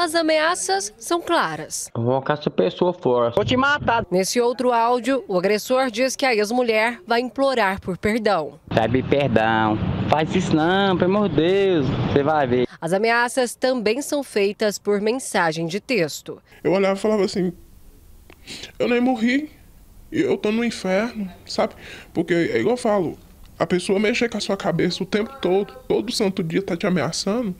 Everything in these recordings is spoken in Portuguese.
as ameaças são claras. Vou que essa pessoa fora, Vou te matar. Nesse outro áudio, o agressor diz que a ex-mulher vai implorar por perdão. Sabe perdão. Faz isso não, pelo amor de Deus. Você vai ver. As ameaças também são feitas por mensagem de texto. Eu olhava e falava assim: Eu nem morri. Eu tô no inferno, sabe? Porque é igual eu falo, a pessoa mexer com a sua cabeça o tempo todo, todo santo dia tá te ameaçando,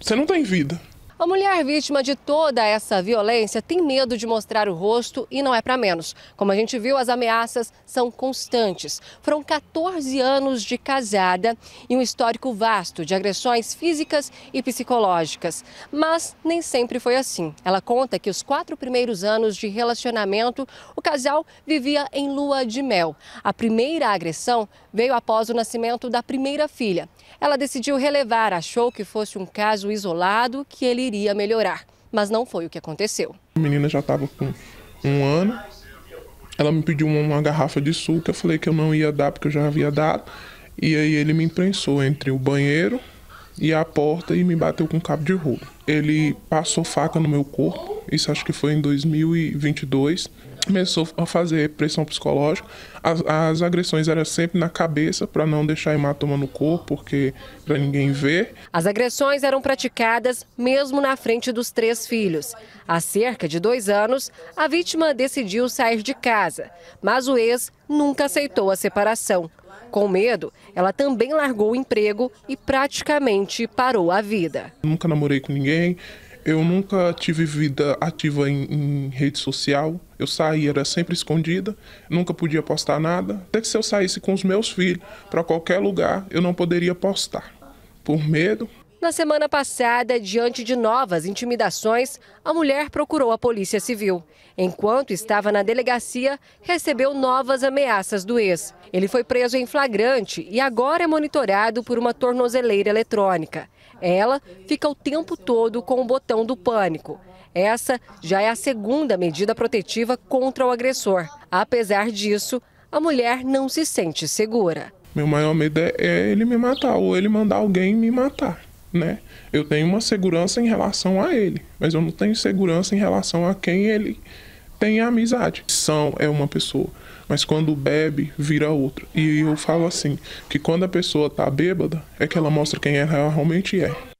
você não tem vida. A mulher vítima de toda essa violência tem medo de mostrar o rosto e não é para menos. Como a gente viu, as ameaças são constantes. Foram 14 anos de casada e um histórico vasto de agressões físicas e psicológicas. Mas nem sempre foi assim. Ela conta que os quatro primeiros anos de relacionamento, o casal vivia em lua de mel. A primeira agressão veio após o nascimento da primeira filha. Ela decidiu relevar, achou que fosse um caso isolado, que ele iria melhorar. Mas não foi o que aconteceu. A menina já estava com um ano, ela me pediu uma, uma, garrafa de suco, eu falei que eu não ia dar porque eu já havia dado. E aí ele me imprensou entre o banheiro e a porta e me bateu com um cabo de rolo. Ele passou faca no meu corpo, isso acho que foi em 2022 começou a fazer pressão psicológica. As, as agressões eram sempre na cabeça para não deixar hematoma no corpo, porque para ninguém ver. As agressões eram praticadas mesmo na frente dos três filhos. Há cerca de dois anos, a vítima decidiu sair de casa, mas o ex nunca aceitou a separação. Com medo, ela também largou o emprego e praticamente parou a vida. Nunca namorei com ninguém. Eu nunca tive vida ativa em, em, rede social. Eu saía, era sempre escondida, nunca podia postar nada. Até que se eu saísse com os meus filhos para qualquer lugar, eu não poderia postar. Por medo, na semana passada, diante de novas intimidações, a mulher procurou a Polícia Civil. Enquanto estava na delegacia, recebeu novas ameaças do ex. Ele foi preso em flagrante e agora é monitorado por uma tornozeleira eletrônica. Ela fica o tempo todo com o botão do pânico. Essa já é a segunda medida protetiva contra o agressor. Apesar disso, a mulher não se sente segura. Meu maior medo é, é ele me matar ou ele mandar alguém me matar né? Eu tenho uma segurança em relação a ele, mas eu não tenho segurança em relação a quem ele tem amizade. São é uma pessoa, mas quando bebe, vira outra. E eu falo assim, que quando a pessoa tá bêbada, é que ela mostra quem ela realmente é.